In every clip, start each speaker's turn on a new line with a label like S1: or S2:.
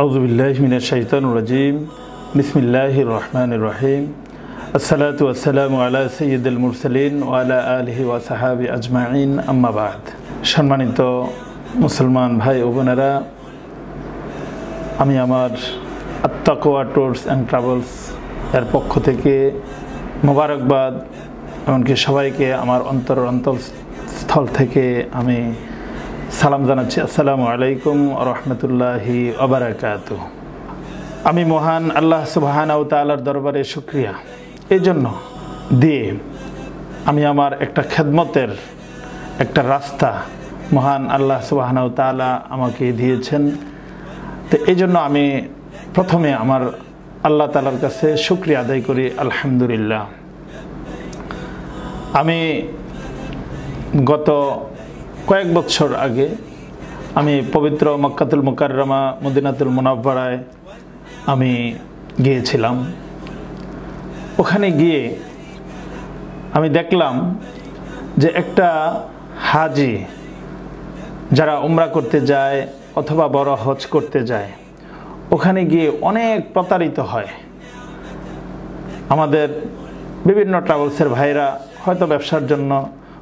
S1: আউজুবিল্লাহ মিনের শাহিতান রাজিম বিসমিল্লাহ রহমান রহিম আসসালাত আসসালাম আলা সৈয়দুল মুরসালিন ওয়ালা আলহি ওয়াসাহাবি আজমাইন আম্মাবাদ সম্মানিত মুসলমান ভাই ও বোনেরা আমি আমার আত্মাকোয়া ট্যুরস অ্যান্ড ট্রাভেলস এর পক্ষ থেকে মোবারকবাদ এমনকি সবাইকে আমার অন্তর অন্তর স্থল থেকে আমি সালাম জানাচ্ছি আসসালামু আলাইকুম রহমতুল্লাহি অবরাকাত আমি মহান আল্লাহ সুবাহানাউ তালার দরবারে সুক্রিয়া এই জন্য দিয়ে আমি আমার একটা খেদমতের একটা রাস্তা মহান আল্লাহ সুবাহানাউ তালা আমাকে দিয়েছেন তো এই জন্য আমি প্রথমে আমার আল্লাহ তালার কাছে সুক্রিয়া আদায় করি আলহামদুলিল্লাহ আমি গত কয়েক বছর আগে আমি পবিত্র মক্কাতুল মুকাররমা মদিনাতুল মুনাব্বারায় আমি গিয়েছিলাম ওখানে গিয়ে আমি দেখলাম যে একটা হাজি যারা উমরা করতে যায় অথবা বড় হজ করতে যায় ওখানে গিয়ে অনেক প্রতারিত হয় আমাদের বিভিন্ন ট্রাভেলসের ভাইরা হয়তো ব্যবসার জন্য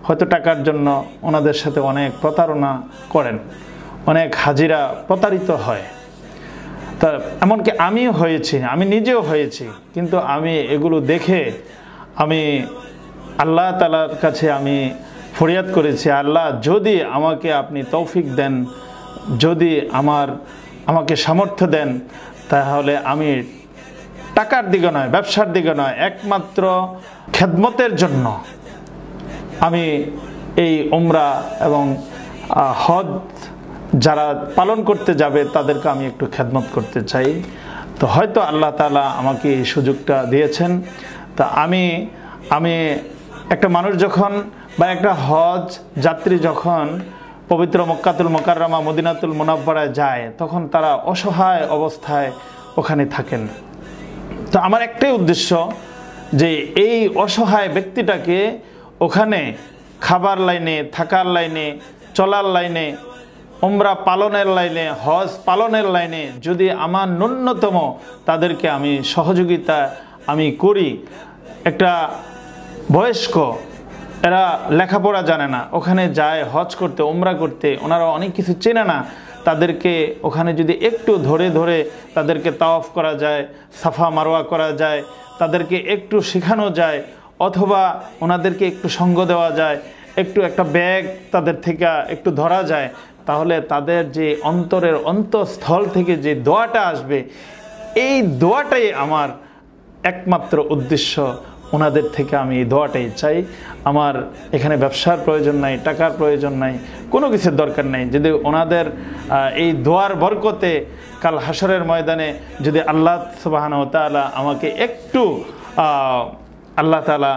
S1: হয়তো টাকার জন্য ওনাদের সাথে অনেক প্রতারণা করেন অনেক হাজিরা প্রতারিত হয় তা এমনকি আমিও হয়েছি আমি নিজেও হয়েছি কিন্তু আমি এগুলো দেখে আমি আল্লাহ তালার কাছে আমি ফরিয়াদ করেছি আল্লাহ যদি আমাকে আপনি তৌফিক দেন যদি আমার আমাকে সামর্থ্য দেন তাহলে আমি টাকার দিকে নয় ব্যবসার দিকে নয় একমাত্র খেদমতের জন্য আমি এই ওমরা এবং হদ যারা পালন করতে যাবে তাদেরকে আমি একটু খেদমত করতে চাই তো হয়তো আল্লাহ তালা আমাকে এই সুযোগটা দিয়েছেন তা আমি আমি একটা মানুষ যখন বা একটা হজ যাত্রী যখন পবিত্র মক্কাতুল মোকাররামা মদিনাতুল মোনাব্বারায় যায় তখন তারা অসহায় অবস্থায় ওখানে থাকেন তো আমার একটাই উদ্দেশ্য যে এই অসহায় ব্যক্তিটাকে ওখানে খাবার লাইনে থাকার লাইনে চলার লাইনে উমরা পালনের লাইনে হজ পালনের লাইনে যদি আমার ন্যূনতম তাদেরকে আমি সহযোগিতা আমি করি একটা বয়স্ক এরা লেখাপড়া জানে না ওখানে যায় হজ করতে উমরা করতে ওনারা অনেক কিছু চেনে না তাদেরকে ওখানে যদি একটু ধরে ধরে তাদেরকে তাওয়াফ করা যায় সাফা মারোয়া করা যায় তাদেরকে একটু শেখানো যায় অথবা ওনাদেরকে একটু সঙ্গ দেওয়া যায় একটু একটা ব্যাগ তাদের থেকে একটু ধরা যায় তাহলে তাদের যে অন্তরের অন্তঃস্থল থেকে যে দোয়াটা আসবে এই দোয়াটাই আমার একমাত্র উদ্দেশ্য ওনাদের থেকে আমি এই দোয়াটাই চাই আমার এখানে ব্যবসার প্রয়োজন নাই টাকার প্রয়োজন নাই কোনো কিছুর দরকার নাই যদি ওনাদের এই দোয়ার বরকতে কাল হাসরের ময়দানে যদি আল্লাহ সুবাহান তালা আমাকে একটু আল্লাহ তালা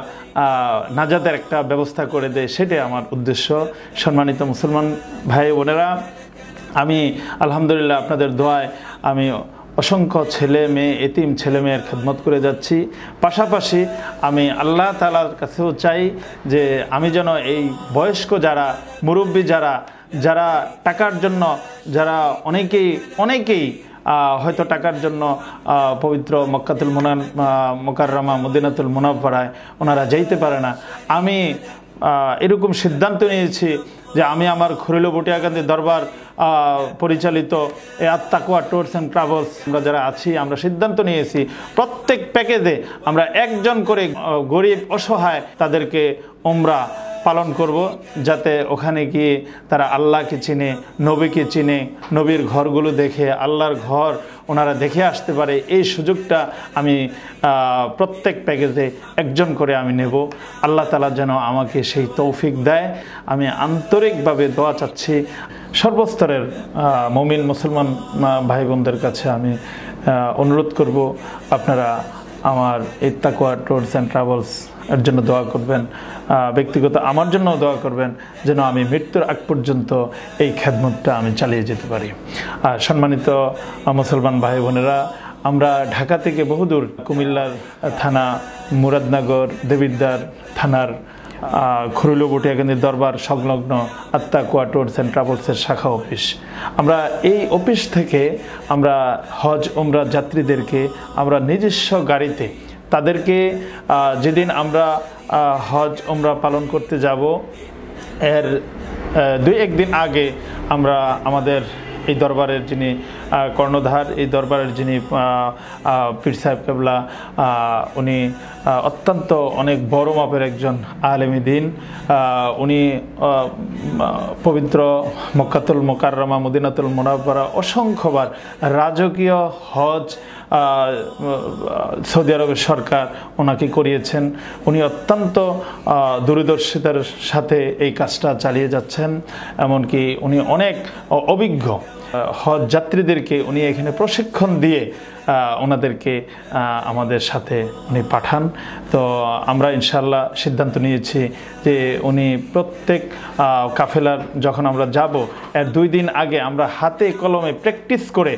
S1: নাজাদের একটা ব্যবস্থা করে দেয় সেটাই আমার উদ্দেশ্য সম্মানিত মুসলমান ভাই বোনেরা আমি আলহামদুলিল্লাহ আপনাদের দোয়ায় আমি অসংখ্য ছেলে মেয়ে এতিম ছেলে মেয়ের খেদমত করে যাচ্ছি পাশাপাশি আমি আল্লাহ তালার কাছেও চাই যে আমি যেন এই বয়স্ক যারা মুরব্বী যারা যারা টাকার জন্য যারা অনেকেই অনেকেই হয়তো টাকার জন্য পবিত্র মক্কাতুল মুনান মোকাররামা মদিনাতুল মুনাফারায় ওনারা যাইতে পারে না আমি এরকম সিদ্ধান্ত নিয়েছি যে আমি আমার খরিল বটিয়াকান্দি দরবার পরিচালিত এ আত্মাকুয়া ট্যুরস অ্যান্ড ট্রাভেলস আমরা যারা আছি আমরা সিদ্ধান্ত নিয়েছি প্রত্যেক প্যাকেজে আমরা একজন করে গরিব অসহায় তাদেরকে ওমরা পালন করব যাতে ওখানে গিয়ে তারা আল্লাহকে চিনে নবীকে চিনে নবীর ঘরগুলো দেখে আল্লাহর ঘর ওনারা দেখে আসতে পারে এই সুযোগটা আমি প্রত্যেক প্যাকেজে একজন করে আমি নেব আল্লাহ তালা যেন আমাকে সেই তৌফিক দেয় আমি আন্তরিকভাবে দোয়া চাচ্ছি সর্বস্তরের মমিন মুসলমান ভাই বোনদের কাছে আমি অনুরোধ করব আপনারা আমার ইত্তাকুয়া ট্যুরস অ্যান্ড ট্রাভেলস এর জন্য দোয়া করবেন ব্যক্তিগত আমার জন্য দোয়া করবেন যেন আমি মৃত্যুর আগ পর্যন্ত এই খেদমতটা আমি চালিয়ে যেতে পারি আর সম্মানিত মুসলমান ভাই বোনেরা আমরা ঢাকা থেকে বহুদূর কুমিল্লার থানা মুরাদনগর দেবিদ্দার থানার খরুলো বটিয়াকান্দি দরবার সংলগ্ন আত্মা কোয়া ট্যুরস অ্যান্ড ট্রাভেলসের শাখা অফিস আমরা এই অফিস থেকে আমরা হজ ওমরা যাত্রীদেরকে আমরা নিজস্ব গাড়িতে তাদেরকে যেদিন আমরা হজ ওমরা পালন করতে যাব এর দুই একদিন আগে আমরা আমাদের এই দরবারের যিনি কর্ণধার এই দরবারের যিনি পীর সাহেব কেবলা উনি অত্যন্ত অনেক বড় মাপের একজন আলেমি দিন উনি পবিত্র মক্কাতুল মোকাররমা মদিনাতুল মোনাব্বারা অসংখ্যবার রাজকীয় হজ সৌদি আরবের সরকার ওনাকে করিয়েছেন উনি অত্যন্ত দূরদর্শিতার সাথে এই কাজটা চালিয়ে যাচ্ছেন এমনকি উনি অনেক অভিজ্ঞ হজ যাত্রীদেরকে উনি এখানে প্রশিক্ষণ দিয়ে ওনাদেরকে আমাদের সাথে উনি পাঠান তো আমরা ইনশাল্লাহ সিদ্ধান্ত নিয়েছি যে উনি প্রত্যেক কাফেলার যখন আমরা যাব এর দুই দিন আগে আমরা হাতে কলমে প্র্যাকটিস করে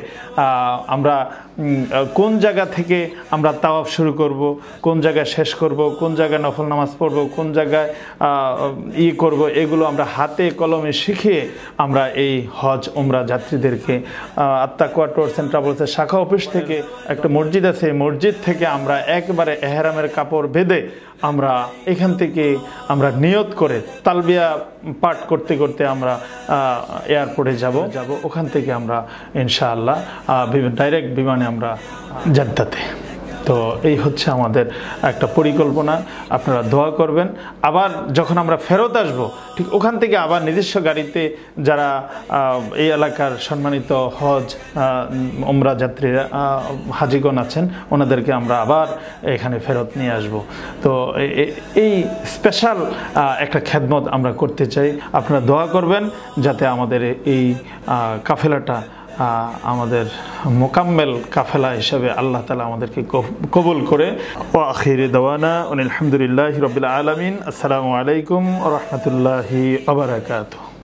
S1: আমরা কোন জায়গা থেকে আমরা তাওয়াব শুরু করব কোন জায়গায় শেষ করব কোন জায়গায় নফল নামাজ পড়ব কোন জায়গায় ই করব এগুলো আমরা হাতে কলমে শিখিয়ে আমরা এই হজ ওমরা যাত্রীদেরকে আত্মা ট্যুরস অ্যান্ড ট্রাভেলসের শাখা অফিস থেকে আগে একটা মসজিদ আছে মসজিদ থেকে আমরা একবারে এহেরামের কাপড় বেঁধে আমরা এখান থেকে আমরা নিয়ত করে তালবিয়া পাঠ করতে করতে আমরা এয়ারপোর্টে যাব যাব ওখান থেকে আমরা ইনশাআল্লাহ ডাইরেক্ট বিমানে আমরা জাদ্দাতে তো এই হচ্ছে আমাদের একটা পরিকল্পনা আপনারা দোয়া করবেন আবার যখন আমরা ফেরত আসব ঠিক ওখান থেকে আবার নিজস্ব গাড়িতে যারা এই এলাকার সম্মানিত হজ ওমরা যাত্রীরা হাজিগণ আছেন ওনাদেরকে আমরা আবার এখানে ফেরত নিয়ে আসব তো এই স্পেশাল একটা খেদমত আমরা করতে চাই আপনারা দোয়া করবেন যাতে আমাদের এই কাফেলাটা আমাদের মোকাম্মেল কাফেলা হিসাবে আল্লাহ তালা আমাদেরকে কবুল করে ও আখির উনি আলহামদুলিল্লাহ রবিল আলমিন আসসালামু আলাইকুম রহমতুল্লাহি আবরাকাত